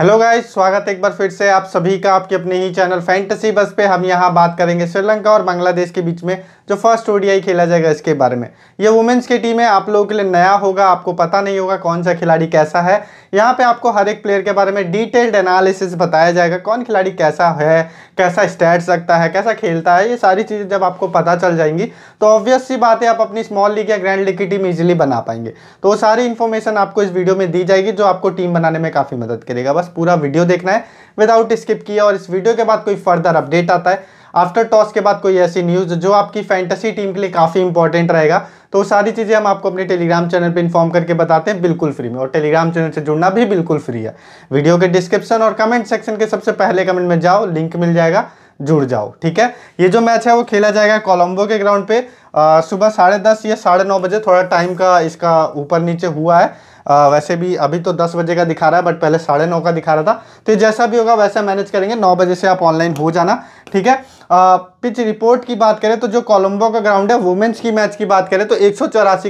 hello guys स्वागत है एक बार फिर से आप सभी का आपके अपने ही चैनल फैंटेसी बस पे हम यहाँ बात करेंगे श्रीलंका और बांग्लादेश के बीच में जो फर्स्ट ओडीआई खेला जाएगा इसके बारे में ये वुमेन्स की टीम है आप लोगों के लिए नया होगा आपको पता नहीं होगा कौन सा खिलाड़ी कैसा है यहाँ पे आपको हर एक प्लेयर के बारे में डिटेल्ड एनालिसिस बताया जाएगा कौन खिलाड़ी कैसा है कैसा स्टैट्स रखता है कैसा खेलता है ये सारी चीज़ें जब आपको पता चल जाएंगी तो ऑब्वियस सी बात है आप अपनी स्मॉल लीग या ग्रैंड लीग की टीम ईजिली बना पाएंगे तो सारी इन्फॉर्मेशन आपको इस वीडियो में दी जाएगी जो आपको टीम बनाने में काफ़ी मदद करेगा बस पूरा वीडियो देखना है विदाउट स्किप किया और इस वीडियो के बाद कोई फर्दर अपडेट आता है आफ्टर टॉस के बाद कोई ऐसी न्यूज़ जो आपकी फैंटेसी टीम के लिए काफ़ी इंपॉर्टेंट रहेगा तो सारी चीज़ें हम आपको अपने टेलीग्राम चैनल पर इन्फॉर्म करके बताते हैं बिल्कुल फ्री में और टेलीग्राम चैनल से जुड़ना भी बिल्कुल फ्री है वीडियो के डिस्क्रिप्शन और कमेंट सेक्शन के सबसे पहले कमेंट में जाओ लिंक मिल जाएगा जुड़ जाओ ठीक है ये जो मैच है वो खेला जाएगा कोलंबो के ग्राउंड पे आ, सुबह साढ़े दस या साढ़े नौ बजे थोड़ा टाइम का इसका ऊपर नीचे हुआ है आ, वैसे भी अभी तो दस बजे का दिखा रहा है बट पहले साढ़े नौ का दिखा रहा था तो जैसा भी होगा वैसा मैनेज करेंगे नौ बजे से आप ऑनलाइन हो जाना ठीक है आ, पिच रिपोर्ट की बात करें तो जो कोलंबो का ग्राउंड है वुमेन्स की मैच की बात करें तो एक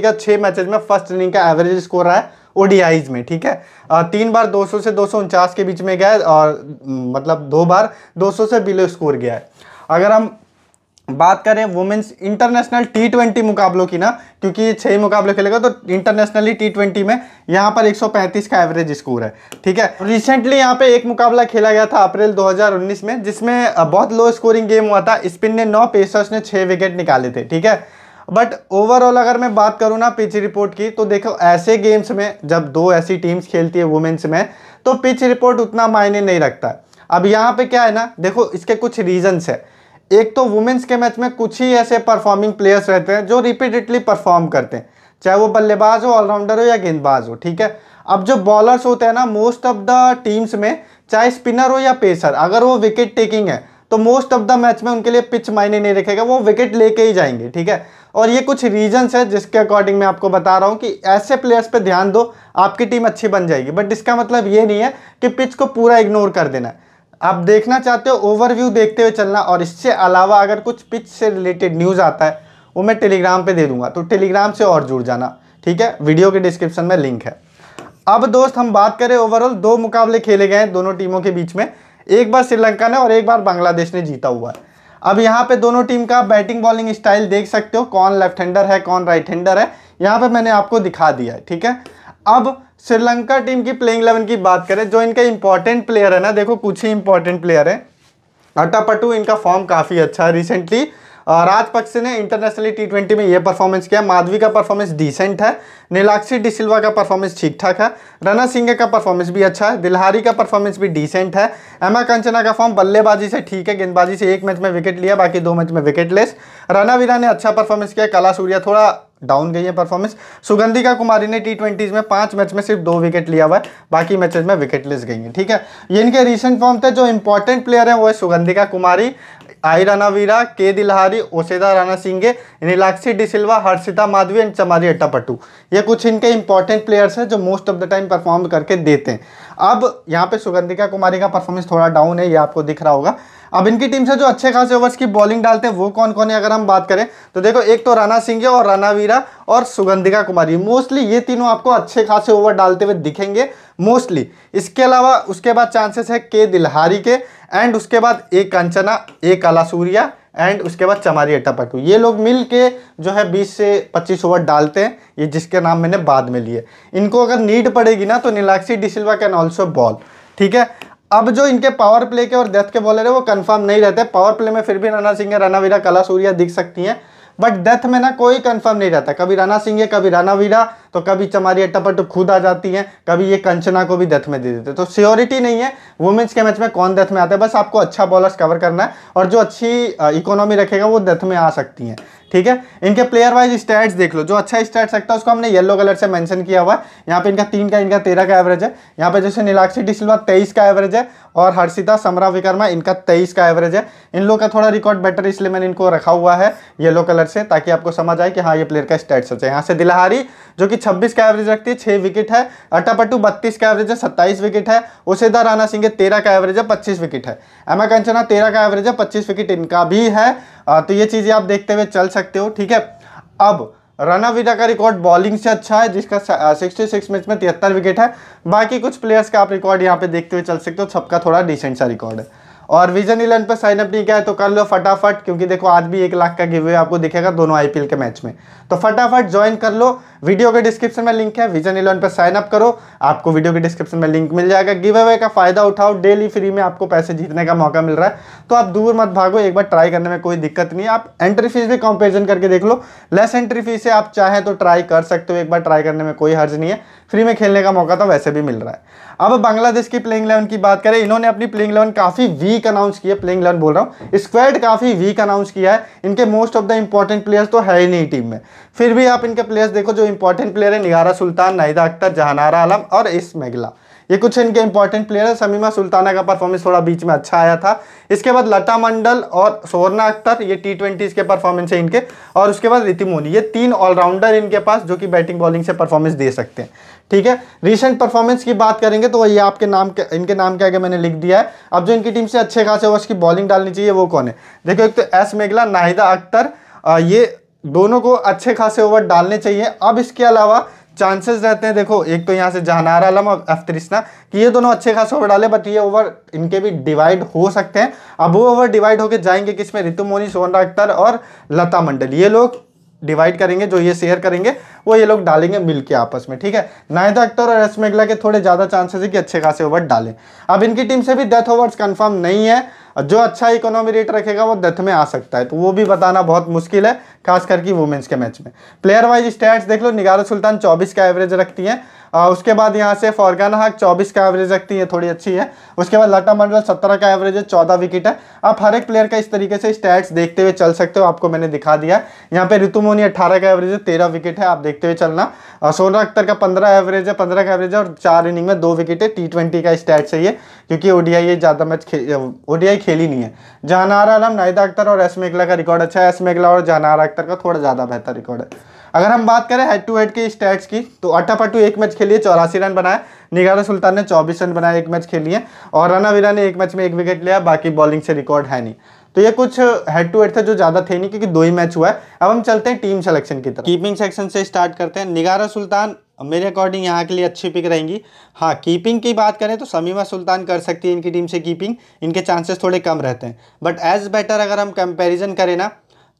का छः मैचेज में फर्स्ट इनिंग का एवरेज स्कोर रहा है ओडीआईज में ठीक है तीन बार 200 से दो के बीच में गया और मतलब दो बार 200 से बिलो स्कोर गया है अगर हम बात करें वुमेन्स इंटरनेशनल टी ट्वेंटी मुकाबलों की ना क्योंकि ये छह मुकाबले खेलेगा तो इंटरनेशनली टी ट्वेंटी में यहाँ पर 135 का एवरेज स्कोर है ठीक है रिसेंटली यहाँ पे एक मुकाबला खेला गया था अप्रैल 2019 में जिसमें बहुत लो स्कोरिंग गेम हुआ था स्पिन ने नौ पेसर्स ने छह विकेट निकाले थे ठीक है बट ओवरऑल अगर मैं बात करूँ ना पिच रिपोर्ट की तो देखो ऐसे गेम्स में जब दो ऐसी टीम्स खेलती है वुमेंस में तो पिच रिपोर्ट उतना मायने नहीं रखता अब यहाँ पे क्या है ना देखो इसके कुछ रीजंस है एक तो वुमेंस के मैच में कुछ ही ऐसे परफॉर्मिंग प्लेयर्स रहते हैं जो रिपीटेडली परफॉर्म करते हैं चाहे वो बल्लेबाज हो ऑलराउंडर हो या गेंदबाज हो ठीक है अब जो बॉलर्स होते हैं ना मोस्ट ऑफ द टीम्स में चाहे स्पिनर हो या पेसर अगर वो विकेट टेकिंग है तो मोस्ट ऑफ द मैच में उनके लिए पिच मायने नहीं रखेगा वो विकेट लेके ही जाएंगे ठीक है और ये कुछ रीजंस है जिसके अकॉर्डिंग मैं आपको बता रहा हूँ कि ऐसे प्लेयर्स पे ध्यान दो आपकी टीम अच्छी बन जाएगी बट इसका मतलब ये नहीं है कि पिच को पूरा इग्नोर कर देना है आप देखना चाहते हो ओवरव्यू देखते हुए चलना और इससे अलावा अगर कुछ पिच से रिलेटेड न्यूज़ आता है वो मैं टेलीग्राम पर दे दूंगा तो टेलीग्राम से और जुड़ जाना ठीक है वीडियो के डिस्क्रिप्शन में लिंक है अब दोस्त हम बात करें ओवरऑल दो मुकाबले खेले गए हैं दोनों टीमों के बीच में एक बार श्रीलंका ने और एक बार बांग्लादेश ने जीता हुआ है अब यहाँ पे दोनों टीम का बैटिंग बॉलिंग स्टाइल देख सकते हो कौन लेफ्ट हैंडर है कौन राइट हैंडर है यहाँ पे मैंने आपको दिखा दिया है ठीक है अब श्रीलंका टीम की प्लेइंग इलेवन की बात करें जो इनका इंपॉर्टेंट प्लेयर है ना देखो कुछ ही इंपॉर्टेंट प्लेयर है अटापटू इनका फॉर्म काफ़ी अच्छा है रिसेंटली राजपक्ष ने इंटरनेशनली टी ट्वेंटी में यह परफॉर्मेंस किया माधवी का परफॉर्मेंस डिसेंट है नीलाक्षी डिसिल्वा का परफॉर्मेंस ठीक ठाक है रना सिंह का परफॉर्मेंस भी अच्छा है दिलहारी का परफॉर्मेंस भी डिसेंट है एमा कंचना का फॉर्म बल्लेबाजी से ठीक है गेंदबाजी से एक मैच में विकेट लिया बाकी दो मैच में विकेट लेस राना वीरा ने अच्छा परफॉर्मेंस किया कला सूर्या थोड़ा डाउन गई है परफॉर्मेंस सुगंधिका कुमारी ने टी ट्वेंटीज़ में पांच मैच में सिर्फ दो विकेट लिया हुआ है बाकी मैचेस में विकेट लेस गई है ठीक है ये इनके रिसेंट फॉर्म थे जो इंपॉर्टेंट प्लेयर है वो है सुगंधिका कुमारी आई Ranaweera K Dilhari Oshadi Ranasinghe Nilakshi de Silva Harshitha Madavi and Chamari Athapaththu ये कुछ इनके इंपॉर्टेंट प्लेयर्स हैं जो most of the time perform करके देते हैं अब यहाँ पे सुगंधिका कुमारी का परफॉर्मेंस थोड़ा डाउन है ये आपको दिख रहा होगा अब इनकी टीम से जो अच्छे खासे ओवर्स की बॉलिंग डालते हैं वो कौन कौन है अगर हम बात करें तो देखो एक तो राणा सिंह और राणा वीरा और सुगंधिका कुमारी मोस्टली ये तीनों आपको अच्छे खासे ओवर डालते हुए दिखेंगे मोस्टली इसके अलावा उसके बाद चांसेस है के दिलहारी के एंड उसके बाद ए कंचना ए कालासूरिया एंड उसके बाद चमारी अट्टापटू ये लोग मिल के जो है 20 से 25 ओवर डालते हैं ये जिसके नाम मैंने बाद में लिए इनको अगर नीड पड़ेगी ना तो Nilakshi de Silva can also bowl ठीक है अब जो इनके पावर प्ले के और डेथ के बॉलर है वो कंफर्म नहीं रहते पावर प्ले में फिर भी राना सिंह है राना वीरा कला सूर्या दिख सकती हैं बट डेथ में ना कोई कंफर्म नहीं रहता कभी राना सिंह है कभी राना वीरा तो कभी चमारी अट्टापट तो खुद आ जाती हैं कभी ये कंचना को भी डेथ में दे देते तो सियोरिटी नहीं है वुमेंस के मैच में कौन डेथ में आता है बस आपको अच्छा बॉलर्स कवर करना है और जो अच्छी इकोनॉमी रखेगा वो डेथ में आ सकती हैं ठीक है इनके प्लेयर वाइज स्टैट्स देख लो जो अच्छा स्टैट्स सकता है उसको हमने येलो कलर से मेंशन किया हुआ है यहाँ पे इनका तीन का इनका तेरह का एवरेज है यहाँ पे जैसे नीलाक्षी डिसवा तेईस का एवरेज है और हर्षिता समरा विकर्मा इनका तेईस का एवरेज है इन लोग का थोड़ा रिकॉर्ड बेटर इसलिए मैंने इनको रखा हुआ है येलो कलर से ताकि आपको समझ आए कि हाँ ये प्लेयर का स्टैट्स अच्छा है यहाँ से दिलहारी जो कि 26 का एवरेज रखती है 6 विकेट है अट्टापट्टू 32 का एवरेज है 27 विकेट है उसेदा राणा सिंह तेरह का एवरेज है 25 विकेट है एमा कंचना 13 का एवरेज है 25 विकेट इनका भी है तो ये चीज़ें आप देखते हुए चल सकते हो ठीक है अब रनावीरा का रिकॉर्ड बॉलिंग से अच्छा है जिसका सिक्स मैच में तिहत्तर विकेट है बाकी कुछ प्लेयर्स का आप रिकॉर्ड यहाँ पे देखते हुए चल सकते हो सबका थोड़ा डिसेंट सा रिकॉर्ड है और विजन इलेवन पर साइन अप नहीं किया है तो कर लो फटाफट क्योंकि देखो आज भी एक लाख का गिवे आपको दिखेगा दोनों आईपीएल के मैच में तो फटाफट ज्वाइन कर लो वीडियो के डिस्क्रिप्शन में लिंक है विजन इलेवन पर साइन करो आपको वीडियो के डिस्क्रिप्शन में लिंक मिल जाएगा गिव अवे का फायदा उठाओ डेली फ्री में आपको पैसे जीतने का मौका मिल रहा है तो आप दूर मत भागो एक बार ट्राई करने में कोई दिक्कत नहीं है आप एंट्री फीस भी कंपेरिजन करके देख लो लेस एंट्री फीस से आप चाहे तो ट्राई कर सकते हो एक बार ट्राई करने में कोई हर्ज नहीं है फ्री में खेलने का मौका तो वैसे भी मिल रहा है अब बांग्लादेश की प्लेइंग इलेवन की बात करें इन्होंने अपनी प्लेइंग इलेवन काफ़ी वीक वीक अनाउंस किया प्लेइंग इलेवन बोल रहा हूँ स्क्वाड काफ़ी वीक अनाउंस किया है इनके most of the important players तो है ही नहीं टीम में फिर भी आप इनके प्लेयर्स देखो जो इंपॉर्टेंट प्लेयर है निगारा सुल्तान नाहिदा अख्तर जहानारा आलम और इस मेगला ये कुछ इनके इंपॉर्टेंट प्लेयर है समीमा सुल्ताना का परफॉर्मेंस थोड़ा बीच में अच्छा आया था इसके बाद लता मंडल और सोरना अख्तर ये टी ट्वेंटी के परफॉर्मेंस है इनके और उसके बाद मोनी ये तीन ऑलराउंडर इनके पास जो कि बैटिंग बॉलिंग से परफॉर्मेंस दे सकते हैं ठीक है रिसेंट परफॉर्मेंस की बात करेंगे तो ये आपके नाम के इनके नाम के आगे मैंने लिख दिया है अब जो इनकी टीम से अच्छे खासे ओवर्स की बॉलिंग डालनी चाहिए वो कौन है देखो एक तो एस मेघला नाहिदा अख्तर ये दोनों को अच्छे खासे ओवर डालने चाहिए अब इसके अलावा चांसेस रहते हैं देखो एक तो यहाँ से जहानार आलम और अफ्तरिश्ना कि ये दोनों अच्छे खास ओवर डाले बट ये ओवर इनके भी डिवाइड हो सकते हैं अब वो ओवर डिवाइड होकर जाएंगे किसमें रितु मोनी सोनरा अख्तर और लता मंडल ये लोग डिवाइड करेंगे जो ये शेयर करेंगे वो ये लोग डालेंगे मिल के आपस में ठीक है नायदा अख्तर और एस मेघला के थोड़े ज़्यादा चांसेस है कि अच्छे खासे ओवर डालें अब इनकी टीम से भी डेथ ओवर्स कंफर्म नहीं है जो अच्छा इकोनॉमी रेट रखेगा वो डेथ में आ सकता है तो वो भी बताना बहुत मुश्किल है खास करके वुमेंस के मैच में प्लेयर वाइज स्टैट्स देख लो निगारा सुल्तान चौबीस का एवरेज रखती हैं आ, उसके बाद यहाँ से फॉरगाना हाक चौबीस का एवरेज रखती है थोड़ी अच्छी है उसके बाद लटा मंडल सत्रह का एवरेज है चौदह विकेट है आप हर एक प्लेयर का इस तरीके से स्टैट्स देखते हुए चल सकते हो आपको मैंने दिखा दिया यहाँ पे ऋतु मोनी अट्ठारह का एवरेज है तेरह विकेट है आप देखते हुए चलना सोना अख्तर का पंद्रह एवरेज है पंद्रह का एवरेज है और चार इनिंग में दो विकेट है टी ट्वेंटी का स्टैट्स है ये क्योंकि ओडियाई ये ज़्यादा मैच ओडियाई खेली नहीं है जहानारा आलम नाहिदा अख्तर और एस मेघला का रिकॉर्ड अच्छा है एस मेघला और जहानारा अख्तर का थोड़ा ज़्यादा बेहतर रिकॉर्ड है अगर हम बात करें हेड टू हेड के स्टैट्स की तो अट्टा पट्टू एक मैच खेलिए चौरासी रन बनाए निगारा सुल्तान ने चौबीस रन बनाए एक मैच खेलिए और वीरा ने एक मैच में एक विकेट लिया बाकी बॉलिंग से रिकॉर्ड है नहीं तो ये कुछ हेड टू हेड था जो ज़्यादा थे नहीं क्योंकि दो ही मैच हुआ है अब हम चलते हैं टीम सेलेक्शन की तरफ कीपिंग सेक्शन से स्टार्ट करते हैं निगारा सुल्तान मेरे अकॉर्डिंग यहाँ के लिए अच्छी पिक रहेंगी हाँ कीपिंग की बात करें तो समीमा सुल्तान कर सकती है इनकी टीम से कीपिंग इनके चांसेस थोड़े कम रहते हैं बट एज बेटर अगर हम कंपेरिजन करें ना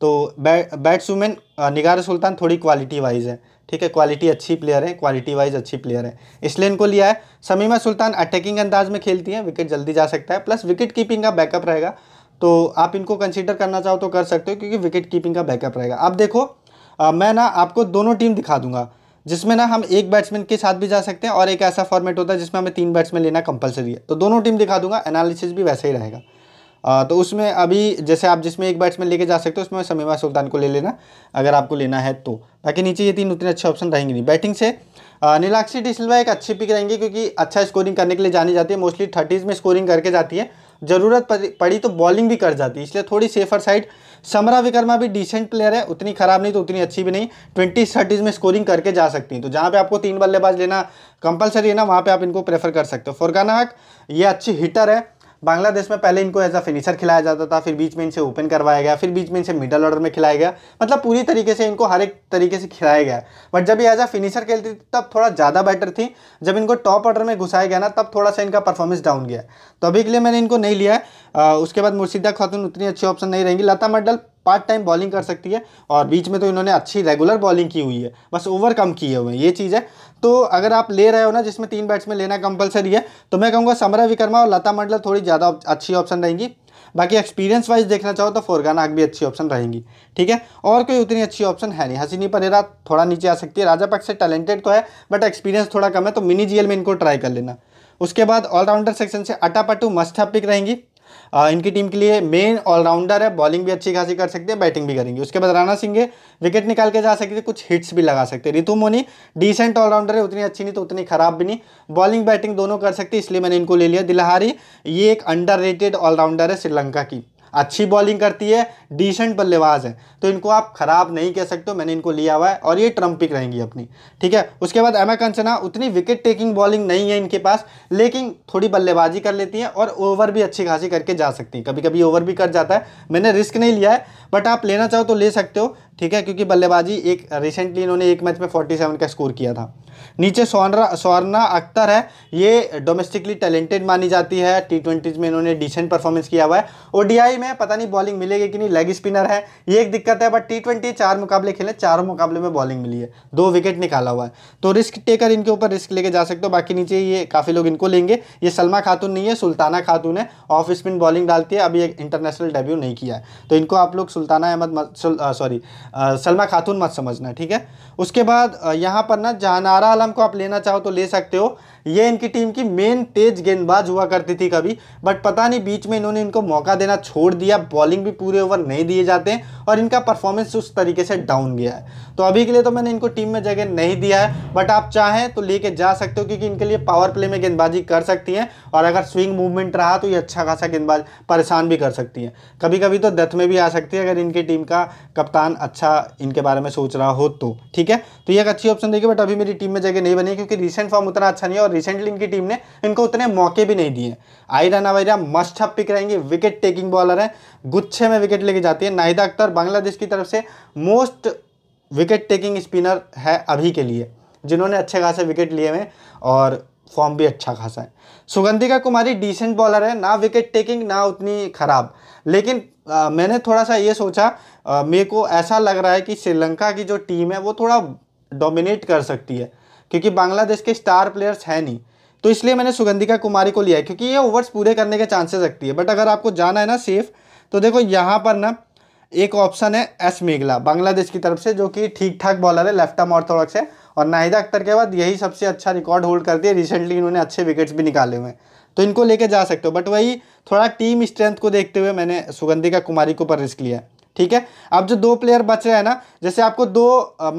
तो बै, बैट्समैन निगार सुल्तान थोड़ी क्वालिटी वाइज है ठीक है क्वालिटी अच्छी प्लेयर है क्वालिटी वाइज अच्छी प्लेयर है इसलिए इनको लिया है समीमा सुल्तान अटैकिंग अंदाज में खेलती है विकेट जल्दी जा सकता है प्लस विकेट कीपिंग का बैकअप रहेगा तो आप इनको कंसीडर करना चाहो तो कर सकते हो क्योंकि विकेट कीपिंग का बैकअप रहेगा अब देखो आ, मैं ना आपको दोनों टीम दिखा दूंगा जिसमें ना हम एक बैट्समैन के साथ भी जा सकते हैं और एक ऐसा फॉर्मेट होता है जिसमें हमें तीन बैट्समैन लेना कंपलसरी है तो दोनों टीम दिखा दूंगा एनालिसिस भी वैसे ही रहेगा तो उसमें अभी जैसे आप जिसमें एक बैट्समैन लेके जा सकते हो उसमें समीमा सुल्तान को ले लेना अगर आपको लेना है तो बाकी नीचे ये तीन उतने अच्छे ऑप्शन रहेंगे नहीं बैटिंग से नीलाक्षी डिसल्वा एक अच्छी पिक रहेंगी क्योंकि अच्छा स्कोरिंग करने के लिए जानी जाती है मोस्टली थर्टीज़ में स्कोरिंग करके जाती है ज़रूरत पड़ी तो बॉलिंग भी कर जाती है इसलिए थोड़ी सेफर साइड समरा विकर्मा भी डिसेंट प्लेयर है उतनी ख़राब नहीं तो उतनी अच्छी भी नहीं ट्वेंटी थर्टीज़ में स्कोरिंग करके जा सकती हैं तो जहाँ पे आपको तीन बल्लेबाज लेना कंपलसरी है ना वहाँ पे आप इनको प्रेफर कर सकते हो फोरगाना हक ये अच्छी हिटर है बांग्लादेश में पहले इनको एज अ फिनिशर खिलाया जाता था फिर बीच में इनसे ओपन करवाया गया फिर बीच में इनसे मिडल ऑर्डर में खिलाया गया मतलब पूरी तरीके से इनको हर एक तरीके से खिलाया गया बट जब ये एज अ फिनिशर खेलती थी तब थोड़ा ज़्यादा बेटर थी जब इनको टॉप ऑर्डर में घुसाया गया ना तब थोड़ा सा इनका परफॉर्मेंस डाउन गया तो अभी के लिए मैंने इनको नहीं लिया है उसके बाद मुर्शिदा खातून उतनी अच्छी ऑप्शन नहीं रहेंगी Lata Mondal part time bowling कर सकती है और बीच में तो इन्होंने अच्छी रेगुलर बॉलिंग की हुई है बस ओवरकम किए हुए हैं ये चीज़ है तो अगर आप ले रहे हो ना जिसमें तीन बैट्समैन लेना कंपलसरी है तो मैं कहूँगा समरा विक्रमा और लता मंडला थोड़ी ज़्यादा अच्छी ऑप्शन रहेंगी बाकी एक्सपीरियंस वाइज देखना चाहो तो फोरगानाग आग भी अच्छी ऑप्शन रहेंगी ठीक है और कोई उतनी अच्छी ऑप्शन है नहीं हसीनी परेरा थोड़ा नीचे आ सकती है राजा पक्ष से टैलेंटेड तो है बट एक्सपीरियंस थोड़ा कम है तो मिनी जीएल में इनको ट्राई कर लेना उसके बाद ऑलराउंडर सेक्शन से अटापटू मस्ट हैपिक रहेंगी इनकी टीम के लिए मेन ऑलराउंडर है बॉलिंग भी अच्छी खासी कर सकते हैं बैटिंग भी करेंगे उसके बाद राणा सिंह विकेट निकाल के जा सकते हैं कुछ हिट्स भी लगा सकते हैं रितु मोनी डिसेंट ऑलराउंडर है उतनी अच्छी नहीं तो उतनी ख़राब भी नहीं बॉलिंग बैटिंग दोनों कर सकते इसलिए मैंने इनको ले लिया दिलहारी ये एक अंडर ऑलराउंडर है श्रीलंका की अच्छी बॉलिंग करती है डिसेंट बल्लेबाज है तो इनको आप ख़राब नहीं कह सकते हो मैंने इनको लिया हुआ है और ये ट्रम्प पिक रहेंगी अपनी ठीक है उसके बाद ए कंचना उतनी विकेट टेकिंग बॉलिंग नहीं है इनके पास लेकिन थोड़ी बल्लेबाजी कर लेती हैं और ओवर भी अच्छी खासी करके जा सकती हैं कभी कभी ओवर भी कर जाता है मैंने रिस्क नहीं लिया है बट आप लेना चाहो तो ले सकते हो ठीक है क्योंकि बल्लेबाजी एक रिसेंटली इन्होंने एक मैच में सेवन का स्कोर किया था नीचे सौर्ना सौर्ना अख्तर है ये डोमेस्टिकली टैलेंटेड मानी जाती है टी ट्वेंटीज में इन्होंने डिसेंट परफॉर्मेंस किया हुआ है ओडीआई में पता नहीं बॉलिंग मिलेगी कि नहीं लेग स्पिनर है ये एक दिक्कत है बट टी ट्वेंटी चार मुकाबले खेले चारों मुकाबले में बॉलिंग मिली है दो विकेट निकाला हुआ है तो रिस्क टेकर इनके ऊपर रिस्क लेके जा सकते हो बाकी नीचे ये काफ़ी लोग इनको लेंगे ये सलमा खातून नहीं है सुल्ताना खातून है ऑफ स्पिन बॉलिंग डालती है अभी एक इंटरनेशनल डेब्यू नहीं किया है तो इनको आप लोग सुल्ताना अहमद सॉरी सलमा खातून मत समझना ठीक है उसके बाद यहाँ पर ना जहानारा आलम को आप लेना चाहो तो ले सकते हो ये इनकी टीम की मेन तेज गेंदबाज हुआ करती थी कभी बट पता नहीं बीच में इन्होंने इनको मौका देना छोड़ दिया बॉलिंग भी पूरे ओवर नहीं दिए जाते हैं और इनका परफॉर्मेंस उस तरीके से डाउन गया है तो अभी के लिए तो मैंने इनको टीम में जगह नहीं दिया है बट आप चाहें तो लेके जा सकते हो क्योंकि इनके लिए पावर प्ले में गेंदबाजी कर सकती हैं और अगर स्विंग मूवमेंट रहा तो ये अच्छा खासा गेंदबाज परेशान भी कर सकती हैं कभी कभी तो डेथ में भी आ सकती है अगर इनकी टीम का कप्तान अच्छा इनके बारे में सोच रहा हो तो ठीक है तो ये एक अच्छी ऑप्शन देखिए बट अभी मेरी टीम में जगह नहीं बनी क्योंकि रिसेंट फॉर्म उतना अच्छा नहीं है और रिसेंटली इनकी टीम ने इनको उतने मौके भी नहीं दिए आई रन रनावाइरा मस्ट हप पिक रहेंगे विकेट टेकिंग बॉलर है गुच्छे में विकेट लेके जाती है नाहिदा अख्तर बांग्लादेश की तरफ से मोस्ट विकेट टेकिंग स्पिनर है अभी के लिए जिन्होंने अच्छे खासे विकेट लिए हुए और फॉर्म भी अच्छा खासा है सुगंधिका कुमारी डिसेंट बॉलर है ना विकेट टेकिंग ना उतनी ख़राब लेकिन आ, मैंने थोड़ा सा ये सोचा मेरे को ऐसा लग रहा है कि श्रीलंका की जो टीम है वो थोड़ा डोमिनेट कर सकती है क्योंकि बांग्लादेश के स्टार प्लेयर्स हैं नहीं तो इसलिए मैंने सुगंधिका कुमारी को लिया है क्योंकि ये ओवर्स पूरे करने के चांसेस रखती है बट अगर आपको जाना है ना सेफ तो देखो यहाँ पर ना एक ऑप्शन है एस मेघला बांग्लादेश की तरफ से जो कि ठीक ठाक बॉलर है लेफ्ट आर्म ऑर्थोडॉक्स है और नाहिदा अख्तर के बाद यही सबसे अच्छा रिकॉर्ड होल्ड करती है रिसेंटली इन्होंने अच्छे विकेट्स भी निकाले हुए हैं तो इनको लेके जा सकते हो बट वही थोड़ा टीम स्ट्रेंथ को देखते हुए मैंने सुगंधिका कुमारी को पर रिस्क लिया है ठीक है अब जो दो प्लेयर बच रहे हैं ना जैसे आपको दो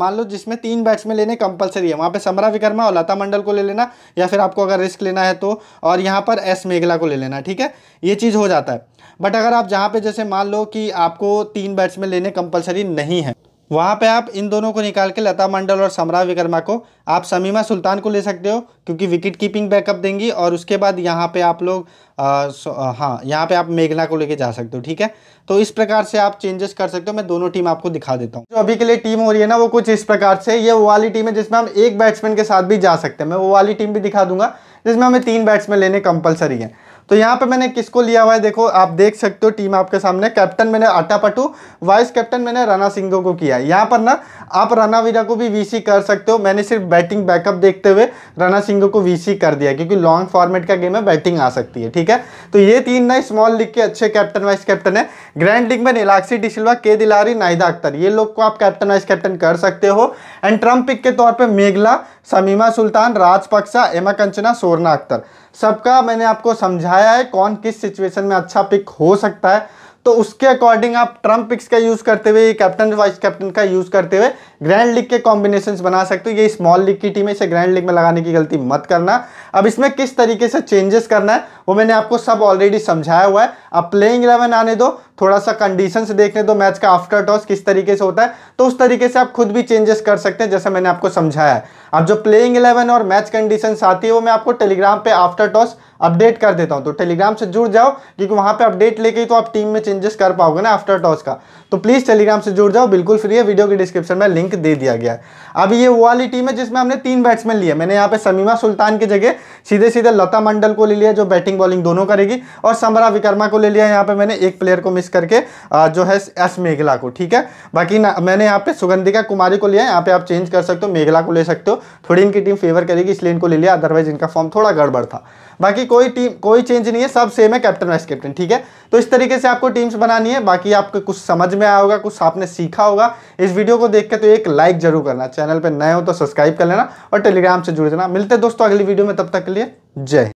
मान लो जिसमें तीन बैट्समैन लेने कंपलसरी है वहाँ पे समरा विकर्मा और लता मंडल को ले लेना या फिर आपको अगर रिस्क लेना है तो और यहाँ पर एस मेघला को ले लेना ठीक है ये चीज़ हो जाता है बट अगर आप जहाँ पे जैसे मान लो कि आपको तीन बैट्समैन लेने कंपलसरी नहीं है वहाँ पे आप इन दोनों को निकाल के लता मंडल और समरा विकर्मा को आप समीमा सुल्तान को ले सकते हो क्योंकि विकेट कीपिंग बैकअप देंगी और उसके बाद यहाँ पे आप लोग हाँ यहाँ पे आप मेघना को लेके जा सकते हो ठीक है तो इस प्रकार से आप चेंजेस कर सकते हो मैं दोनों टीम आपको दिखा देता हूँ जो अभी के लिए टीम हो रही है ना वो कुछ इस प्रकार से ये वो वाली टीम है जिसमें हम एक बैट्समैन के साथ भी जा सकते हैं मैं वो वाली टीम भी दिखा दूंगा जिसमें हमें तीन बैट्समैन लेने कंपलसरी है तो यहाँ पे मैंने किसको लिया हुआ है देखो आप देख सकते हो टीम आपके सामने कैप्टन मैंने आटा पटू वाइस कैप्टन मैंने राणा सिंह को किया है यहाँ पर ना आप राणा वीरा को भी वीसी कर सकते हो मैंने सिर्फ बैटिंग बैकअप देखते हुए राणा सिंह को वीसी कर दिया क्योंकि लॉन्ग फॉर्मेट का गेम है बैटिंग आ सकती है ठीक है तो ये तीन ना स्मॉल लीग के अच्छे कैप्टन वाइस कैप्टन है ग्रैंड लीग में नीलाक्षी डिसवा के दिलारी नाइदा अख्तर ये लोग को आप कैप्टन वाइस कैप्टन कर सकते हो एंड ट्रम्प पिक के तौर पर मेघला समीमा सुल्तान राजपक्सा एमा कंचना सोरना अख्तर सबका मैंने आपको समझाया आया है कौन किस सिचुएशन में अच्छा पिक हो सकता है तो उसके अकॉर्डिंग आप ट्रम्प पिक्स का यूज़ करते हुए कैप्टन वाइस कैप्टन का यूज़ करते हुए ग्रैंड लीग के कॉम्बिनेशन बना सकते हो ये स्मॉल लीग की टीम है इसे ग्रैंड लीग में लगाने की गलती मत करना अब इसमें किस तरीके से चेंजेस करना है वो मैंने आपको सब ऑलरेडी समझाया हुआ है आप प्लेइंग इलेवन आने दो थोड़ा सा देख देखने तो मैच का आफ्टर टॉस किस तरीके से होता है तो उस तरीके से आप खुद भी चेंजेस कर सकते हैं जैसा मैंने आपको समझाया है अब जो प्लेइंग इलेवन और मैच कंडीशन आती है वो मैं आपको टेलीग्राम पे आफ्टर टॉस अपडेट कर देता हूं तो टेलीग्राम से जुड़ जाओ क्योंकि वहां पे अपडेट लेके तो आप टीम में चेंजेस कर पाओगे ना आफ्टर टॉस का तो प्लीज़ टेलीग्राम से जुड़ जाओ बिल्कुल फ्री है वीडियो के डिस्क्रिप्शन में लिंक दे दिया गया है अब ये वो वाली टीम है जिसमें हमने तीन बैट्समैन लिए मैंने यहाँ पे समीमा सुल्तान की जगह सीधे सीधे लता मंडल को ले लिया जो बैटिंग बॉलिंग दोनों करेगी और समरा विकर्मा को ले लिया यहाँ पे मैंने एक प्लेयर को मिस करके जो है एस मेघला को ठीक है बाकी ना मैंने यहाँ पे सुगंधिका कुमारी को लिया है यहाँ पे आप चेंज कर सकते हो मेघला को ले सकते हो थोड़ी इनकी टीम फेवर करेगी इसलिए इनको ले लिया अदरवाइज इनका फॉर्म थोड़ा गड़बड़ था बाकी कोई टीम कोई चेंज नहीं है सब सेम है कैप्टन वाइस कैप्टन ठीक है तो इस तरीके से आपको टीम्स बनानी है बाकी आपको कुछ समझ में आया होगा कुछ आपने सीखा होगा इस वीडियो को देख के तो एक लाइक जरूर करना चैनल पर नए हो तो सब्सक्राइब कर लेना और टेलीग्राम से जुड़ जाना मिलते दोस्तों अगली वीडियो में तब तक के लिए जय